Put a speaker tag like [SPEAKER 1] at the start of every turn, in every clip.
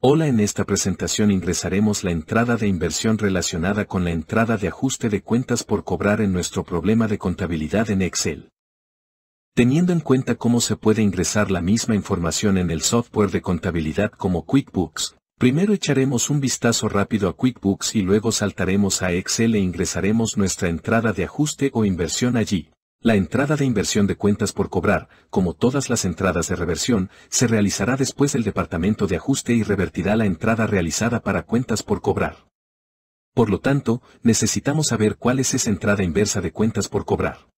[SPEAKER 1] Hola en esta presentación ingresaremos la entrada de inversión relacionada con la entrada de ajuste de cuentas por cobrar en nuestro problema de contabilidad en Excel. Teniendo en cuenta cómo se puede ingresar la misma información en el software de contabilidad como QuickBooks, primero echaremos un vistazo rápido a QuickBooks y luego saltaremos a Excel e ingresaremos nuestra entrada de ajuste o inversión allí. La entrada de inversión de cuentas por cobrar, como todas las entradas de reversión, se realizará después del departamento de ajuste y revertirá la entrada realizada para cuentas por cobrar. Por lo tanto, necesitamos saber cuál es esa entrada inversa de cuentas por cobrar.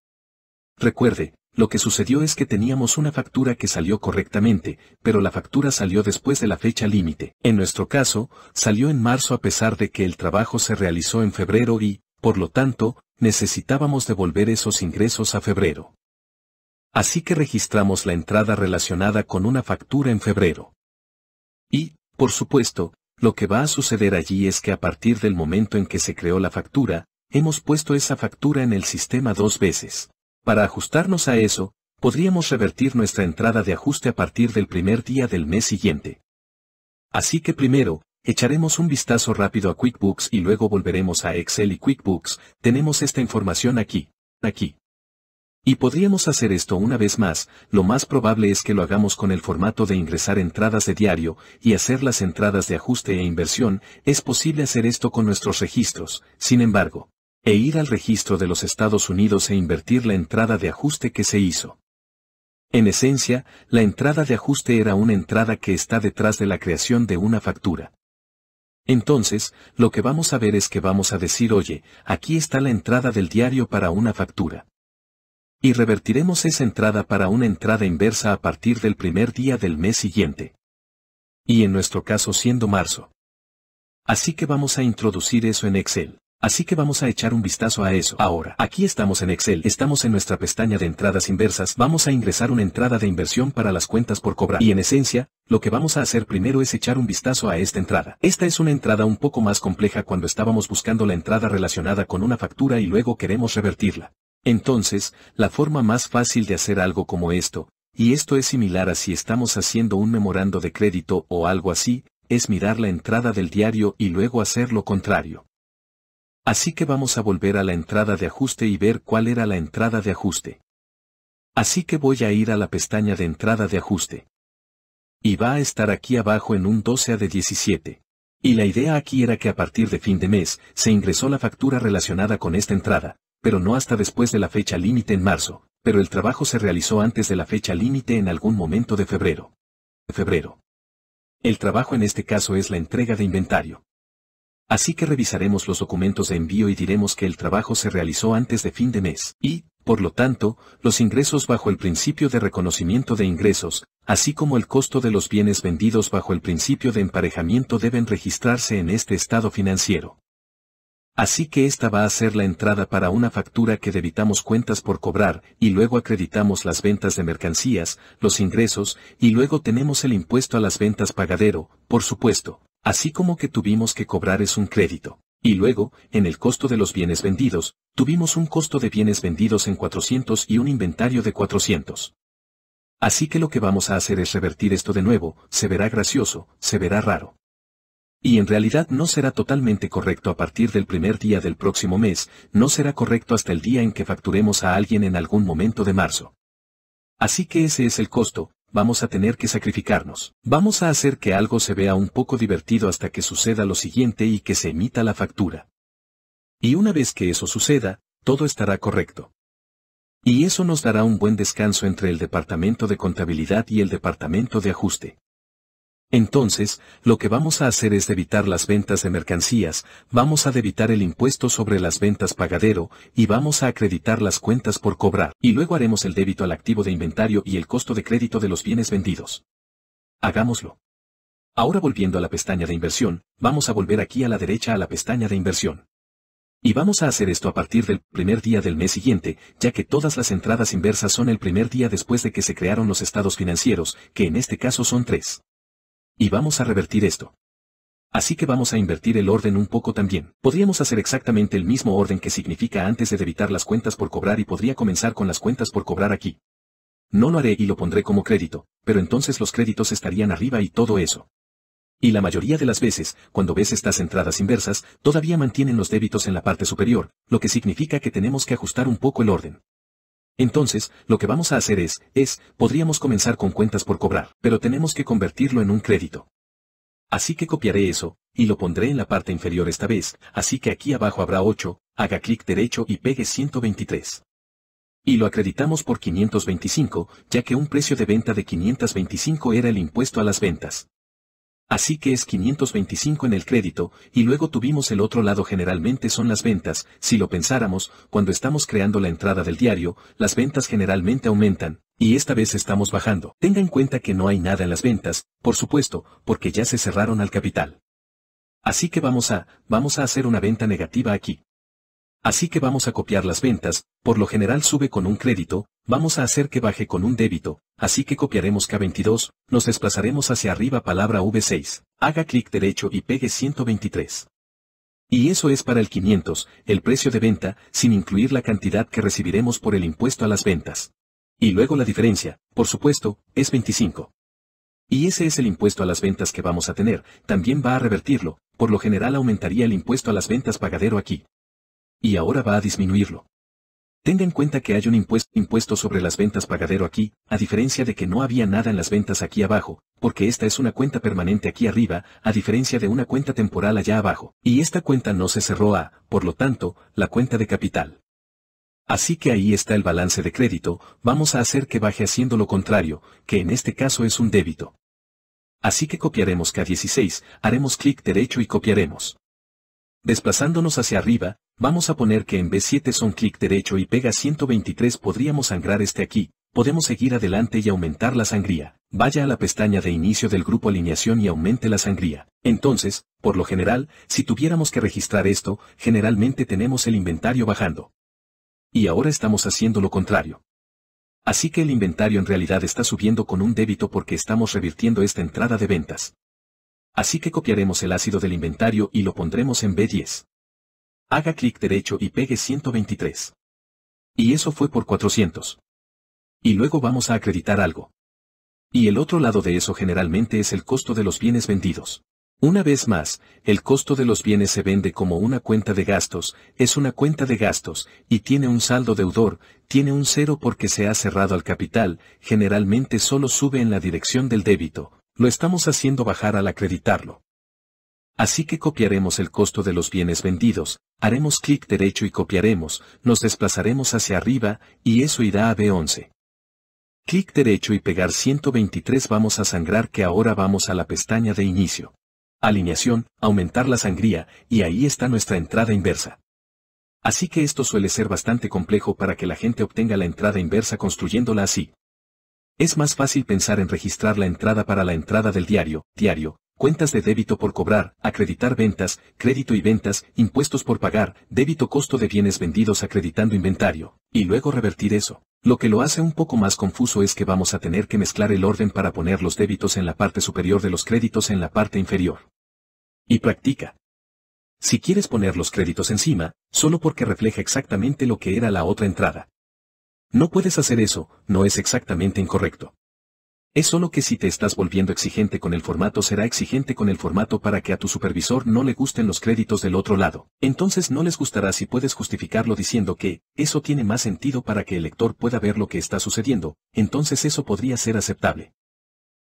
[SPEAKER 1] Recuerde, lo que sucedió es que teníamos una factura que salió correctamente, pero la factura salió después de la fecha límite. En nuestro caso, salió en marzo a pesar de que el trabajo se realizó en febrero y, por lo tanto, necesitábamos devolver esos ingresos a febrero. Así que registramos la entrada relacionada con una factura en febrero. Y, por supuesto, lo que va a suceder allí es que a partir del momento en que se creó la factura, hemos puesto esa factura en el sistema dos veces. Para ajustarnos a eso, podríamos revertir nuestra entrada de ajuste a partir del primer día del mes siguiente. Así que primero, Echaremos un vistazo rápido a QuickBooks y luego volveremos a Excel y QuickBooks, tenemos esta información aquí, aquí. Y podríamos hacer esto una vez más, lo más probable es que lo hagamos con el formato de ingresar entradas de diario y hacer las entradas de ajuste e inversión, es posible hacer esto con nuestros registros, sin embargo, e ir al registro de los Estados Unidos e invertir la entrada de ajuste que se hizo. En esencia, la entrada de ajuste era una entrada que está detrás de la creación de una factura. Entonces, lo que vamos a ver es que vamos a decir oye, aquí está la entrada del diario para una factura. Y revertiremos esa entrada para una entrada inversa a partir del primer día del mes siguiente. Y en nuestro caso siendo marzo. Así que vamos a introducir eso en Excel. Así que vamos a echar un vistazo a eso. Ahora, aquí estamos en Excel, estamos en nuestra pestaña de entradas inversas, vamos a ingresar una entrada de inversión para las cuentas por cobrar. Y en esencia, lo que vamos a hacer primero es echar un vistazo a esta entrada. Esta es una entrada un poco más compleja cuando estábamos buscando la entrada relacionada con una factura y luego queremos revertirla. Entonces, la forma más fácil de hacer algo como esto, y esto es similar a si estamos haciendo un memorando de crédito o algo así, es mirar la entrada del diario y luego hacer lo contrario. Así que vamos a volver a la entrada de ajuste y ver cuál era la entrada de ajuste. Así que voy a ir a la pestaña de entrada de ajuste. Y va a estar aquí abajo en un 12 a de 17. Y la idea aquí era que a partir de fin de mes, se ingresó la factura relacionada con esta entrada, pero no hasta después de la fecha límite en marzo, pero el trabajo se realizó antes de la fecha límite en algún momento de febrero. febrero. El trabajo en este caso es la entrega de inventario. Así que revisaremos los documentos de envío y diremos que el trabajo se realizó antes de fin de mes, y, por lo tanto, los ingresos bajo el principio de reconocimiento de ingresos, así como el costo de los bienes vendidos bajo el principio de emparejamiento deben registrarse en este estado financiero. Así que esta va a ser la entrada para una factura que debitamos cuentas por cobrar, y luego acreditamos las ventas de mercancías, los ingresos, y luego tenemos el impuesto a las ventas pagadero, por supuesto. Así como que tuvimos que cobrar es un crédito. Y luego, en el costo de los bienes vendidos, tuvimos un costo de bienes vendidos en 400 y un inventario de 400. Así que lo que vamos a hacer es revertir esto de nuevo, se verá gracioso, se verá raro. Y en realidad no será totalmente correcto a partir del primer día del próximo mes, no será correcto hasta el día en que facturemos a alguien en algún momento de marzo. Así que ese es el costo, vamos a tener que sacrificarnos. Vamos a hacer que algo se vea un poco divertido hasta que suceda lo siguiente y que se emita la factura. Y una vez que eso suceda, todo estará correcto. Y eso nos dará un buen descanso entre el departamento de contabilidad y el departamento de ajuste. Entonces, lo que vamos a hacer es debitar las ventas de mercancías, vamos a debitar el impuesto sobre las ventas pagadero y vamos a acreditar las cuentas por cobrar, y luego haremos el débito al activo de inventario y el costo de crédito de los bienes vendidos. Hagámoslo. Ahora volviendo a la pestaña de inversión, vamos a volver aquí a la derecha a la pestaña de inversión. Y vamos a hacer esto a partir del primer día del mes siguiente, ya que todas las entradas inversas son el primer día después de que se crearon los estados financieros, que en este caso son tres. Y vamos a revertir esto. Así que vamos a invertir el orden un poco también. Podríamos hacer exactamente el mismo orden que significa antes de debitar las cuentas por cobrar y podría comenzar con las cuentas por cobrar aquí. No lo haré y lo pondré como crédito, pero entonces los créditos estarían arriba y todo eso. Y la mayoría de las veces, cuando ves estas entradas inversas, todavía mantienen los débitos en la parte superior, lo que significa que tenemos que ajustar un poco el orden. Entonces, lo que vamos a hacer es, es, podríamos comenzar con cuentas por cobrar, pero tenemos que convertirlo en un crédito. Así que copiaré eso, y lo pondré en la parte inferior esta vez, así que aquí abajo habrá 8, haga clic derecho y pegue 123. Y lo acreditamos por 525, ya que un precio de venta de 525 era el impuesto a las ventas. Así que es 525 en el crédito, y luego tuvimos el otro lado generalmente son las ventas, si lo pensáramos, cuando estamos creando la entrada del diario, las ventas generalmente aumentan, y esta vez estamos bajando. Tenga en cuenta que no hay nada en las ventas, por supuesto, porque ya se cerraron al capital. Así que vamos a, vamos a hacer una venta negativa aquí. Así que vamos a copiar las ventas, por lo general sube con un crédito, vamos a hacer que baje con un débito, así que copiaremos K22, nos desplazaremos hacia arriba palabra V6, haga clic derecho y pegue 123. Y eso es para el 500, el precio de venta, sin incluir la cantidad que recibiremos por el impuesto a las ventas. Y luego la diferencia, por supuesto, es 25. Y ese es el impuesto a las ventas que vamos a tener, también va a revertirlo, por lo general aumentaría el impuesto a las ventas pagadero aquí, y ahora va a disminuirlo. Tenga en cuenta que hay un impuesto, sobre las ventas pagadero aquí, a diferencia de que no había nada en las ventas aquí abajo, porque esta es una cuenta permanente aquí arriba, a diferencia de una cuenta temporal allá abajo, y esta cuenta no se cerró a, por lo tanto, la cuenta de capital. Así que ahí está el balance de crédito, vamos a hacer que baje haciendo lo contrario, que en este caso es un débito. Así que copiaremos K16, haremos clic derecho y copiaremos. Desplazándonos hacia arriba, Vamos a poner que en B7 son clic derecho y pega 123 podríamos sangrar este aquí, podemos seguir adelante y aumentar la sangría. Vaya a la pestaña de inicio del grupo alineación y aumente la sangría. Entonces, por lo general, si tuviéramos que registrar esto, generalmente tenemos el inventario bajando. Y ahora estamos haciendo lo contrario. Así que el inventario en realidad está subiendo con un débito porque estamos revirtiendo esta entrada de ventas. Así que copiaremos el ácido del inventario y lo pondremos en B10 haga clic derecho y pegue 123. Y eso fue por 400. Y luego vamos a acreditar algo. Y el otro lado de eso generalmente es el costo de los bienes vendidos. Una vez más, el costo de los bienes se vende como una cuenta de gastos, es una cuenta de gastos, y tiene un saldo deudor, tiene un cero porque se ha cerrado al capital, generalmente solo sube en la dirección del débito, lo estamos haciendo bajar al acreditarlo. Así que copiaremos el costo de los bienes vendidos, haremos clic derecho y copiaremos, nos desplazaremos hacia arriba, y eso irá a B11. Clic derecho y pegar 123 vamos a sangrar que ahora vamos a la pestaña de inicio. Alineación, aumentar la sangría, y ahí está nuestra entrada inversa. Así que esto suele ser bastante complejo para que la gente obtenga la entrada inversa construyéndola así. Es más fácil pensar en registrar la entrada para la entrada del diario, diario, cuentas de débito por cobrar, acreditar ventas, crédito y ventas, impuestos por pagar, débito costo de bienes vendidos acreditando inventario, y luego revertir eso. Lo que lo hace un poco más confuso es que vamos a tener que mezclar el orden para poner los débitos en la parte superior de los créditos en la parte inferior. Y practica. Si quieres poner los créditos encima, solo porque refleja exactamente lo que era la otra entrada. No puedes hacer eso, no es exactamente incorrecto. Es solo que si te estás volviendo exigente con el formato será exigente con el formato para que a tu supervisor no le gusten los créditos del otro lado. Entonces no les gustará si puedes justificarlo diciendo que, eso tiene más sentido para que el lector pueda ver lo que está sucediendo, entonces eso podría ser aceptable.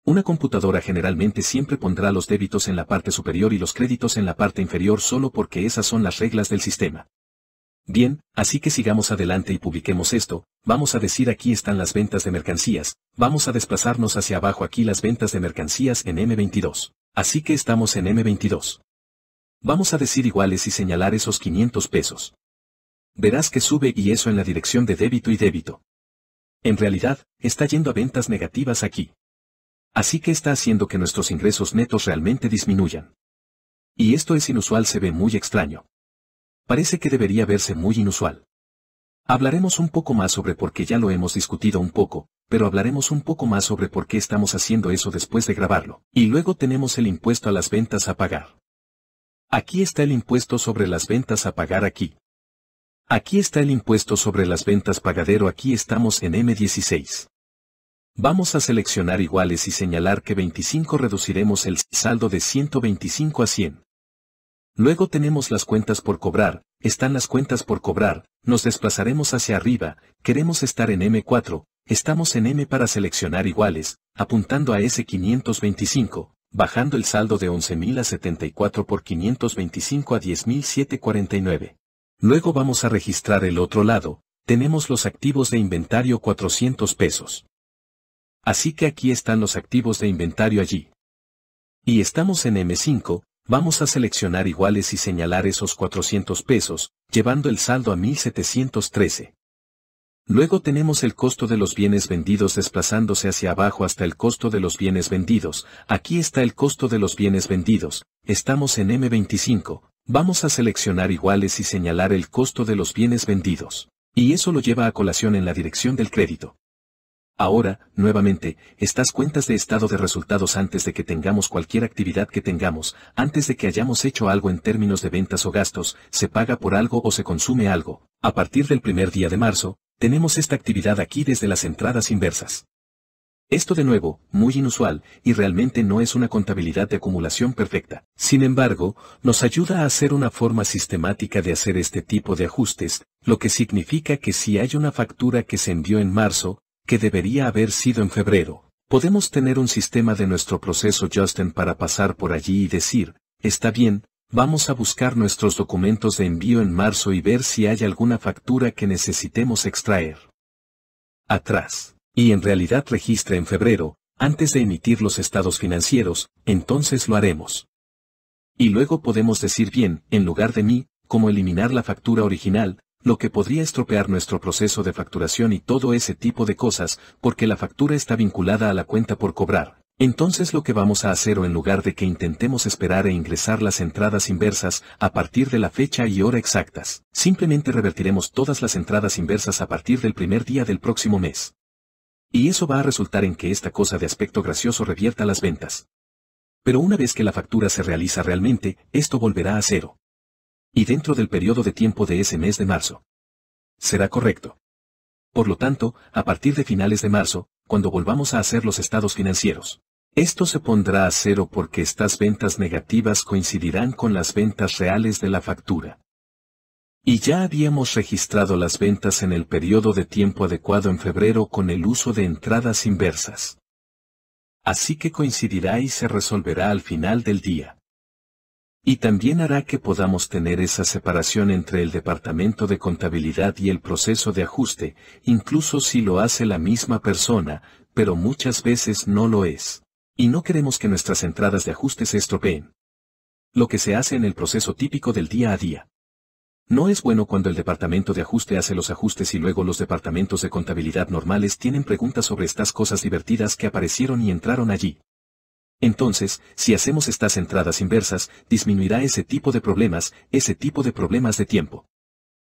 [SPEAKER 1] Una computadora generalmente siempre pondrá los débitos en la parte superior y los créditos en la parte inferior solo porque esas son las reglas del sistema. Bien, así que sigamos adelante y publiquemos esto, vamos a decir aquí están las ventas de mercancías, vamos a desplazarnos hacia abajo aquí las ventas de mercancías en M22. Así que estamos en M22. Vamos a decir iguales y señalar esos 500 pesos. Verás que sube y eso en la dirección de débito y débito. En realidad, está yendo a ventas negativas aquí. Así que está haciendo que nuestros ingresos netos realmente disminuyan. Y esto es inusual, se ve muy extraño parece que debería verse muy inusual. Hablaremos un poco más sobre por qué ya lo hemos discutido un poco, pero hablaremos un poco más sobre por qué estamos haciendo eso después de grabarlo. Y luego tenemos el impuesto a las ventas a pagar. Aquí está el impuesto sobre las ventas a pagar aquí. Aquí está el impuesto sobre las ventas pagadero aquí estamos en M16. Vamos a seleccionar iguales y señalar que 25 reduciremos el saldo de 125 a 100. Luego tenemos las cuentas por cobrar, están las cuentas por cobrar, nos desplazaremos hacia arriba, queremos estar en M4, estamos en M para seleccionar iguales, apuntando a S525, bajando el saldo de 11.000 a 74 por 525 a 10.749. Luego vamos a registrar el otro lado, tenemos los activos de inventario 400 pesos. Así que aquí están los activos de inventario allí. Y estamos en M5, Vamos a seleccionar iguales y señalar esos 400 pesos, llevando el saldo a 1713. Luego tenemos el costo de los bienes vendidos desplazándose hacia abajo hasta el costo de los bienes vendidos. Aquí está el costo de los bienes vendidos. Estamos en M25. Vamos a seleccionar iguales y señalar el costo de los bienes vendidos. Y eso lo lleva a colación en la dirección del crédito. Ahora, nuevamente, estas cuentas de estado de resultados antes de que tengamos cualquier actividad que tengamos, antes de que hayamos hecho algo en términos de ventas o gastos, se paga por algo o se consume algo. A partir del primer día de marzo, tenemos esta actividad aquí desde las entradas inversas. Esto de nuevo, muy inusual, y realmente no es una contabilidad de acumulación perfecta. Sin embargo, nos ayuda a hacer una forma sistemática de hacer este tipo de ajustes, lo que significa que si hay una factura que se envió en marzo, que debería haber sido en febrero, podemos tener un sistema de nuestro proceso Justin para pasar por allí y decir, está bien, vamos a buscar nuestros documentos de envío en marzo y ver si hay alguna factura que necesitemos extraer. Atrás. Y en realidad registra en febrero, antes de emitir los estados financieros, entonces lo haremos. Y luego podemos decir bien, en lugar de mí, cómo eliminar la factura original, lo que podría estropear nuestro proceso de facturación y todo ese tipo de cosas, porque la factura está vinculada a la cuenta por cobrar. Entonces lo que vamos a hacer o en lugar de que intentemos esperar e ingresar las entradas inversas a partir de la fecha y hora exactas, simplemente revertiremos todas las entradas inversas a partir del primer día del próximo mes. Y eso va a resultar en que esta cosa de aspecto gracioso revierta las ventas. Pero una vez que la factura se realiza realmente, esto volverá a cero y dentro del periodo de tiempo de ese mes de marzo. Será correcto. Por lo tanto, a partir de finales de marzo, cuando volvamos a hacer los estados financieros, esto se pondrá a cero porque estas ventas negativas coincidirán con las ventas reales de la factura. Y ya habíamos registrado las ventas en el periodo de tiempo adecuado en febrero con el uso de entradas inversas. Así que coincidirá y se resolverá al final del día. Y también hará que podamos tener esa separación entre el departamento de contabilidad y el proceso de ajuste, incluso si lo hace la misma persona, pero muchas veces no lo es. Y no queremos que nuestras entradas de ajuste se estropeen. Lo que se hace en el proceso típico del día a día. No es bueno cuando el departamento de ajuste hace los ajustes y luego los departamentos de contabilidad normales tienen preguntas sobre estas cosas divertidas que aparecieron y entraron allí. Entonces, si hacemos estas entradas inversas, disminuirá ese tipo de problemas, ese tipo de problemas de tiempo.